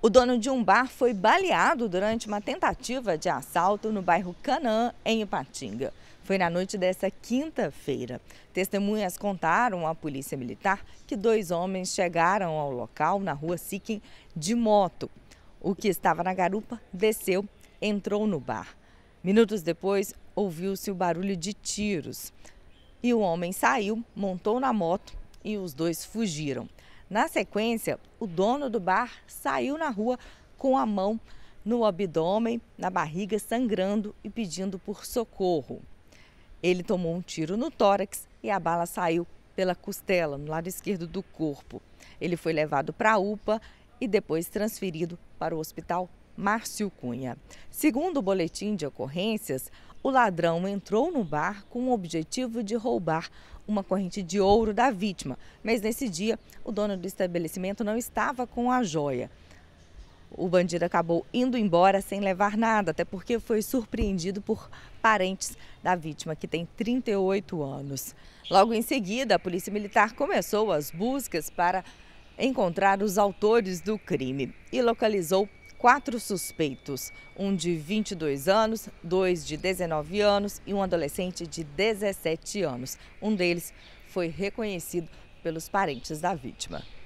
O dono de um bar foi baleado durante uma tentativa de assalto no bairro Canaã, em Ipatinga. Foi na noite dessa quinta-feira. Testemunhas contaram à polícia militar que dois homens chegaram ao local na rua Siquim de moto. O que estava na garupa desceu, entrou no bar. Minutos depois, ouviu-se o barulho de tiros. E o homem saiu, montou na moto e os dois fugiram. Na sequência, o dono do bar saiu na rua com a mão no abdômen, na barriga, sangrando e pedindo por socorro. Ele tomou um tiro no tórax e a bala saiu pela costela, no lado esquerdo do corpo. Ele foi levado para a UPA e depois transferido para o Hospital Márcio Cunha. Segundo o boletim de ocorrências, o ladrão entrou no bar com o objetivo de roubar uma corrente de ouro da vítima, mas nesse dia o dono do estabelecimento não estava com a joia. O bandido acabou indo embora sem levar nada, até porque foi surpreendido por parentes da vítima, que tem 38 anos. Logo em seguida, a Polícia Militar começou as buscas para encontrar os autores do crime e localizou quatro suspeitos, um de 22 anos, dois de 19 anos e um adolescente de 17 anos. Um deles foi reconhecido pelos parentes da vítima.